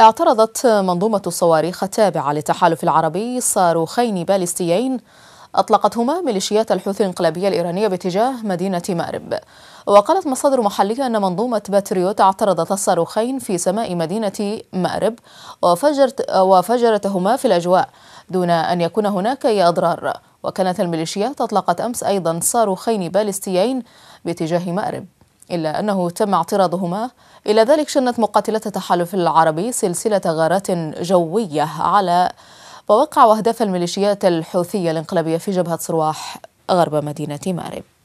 اعترضت منظومة الصواريخ التابعة للتحالف العربي صاروخين باليستيين أطلقتهما ميليشيات الحوثي الانقلابية الإيرانية باتجاه مدينة مأرب وقالت مصادر محلية أن منظومة باتريوت اعترضت الصاروخين في سماء مدينة مأرب وفجرت وفجرتهما في الأجواء دون أن يكون هناك أي أضرار وكانت الميليشيات أطلقت أمس أيضا صاروخين باليستيين باتجاه مأرب إلا أنه تم اعتراضهما إلى ذلك شنت مقاتلة التحالف العربي سلسلة غارات جوية على مواقع وأهداف الميليشيات الحوثية الانقلابية في جبهة صرواح غرب مدينة مأرب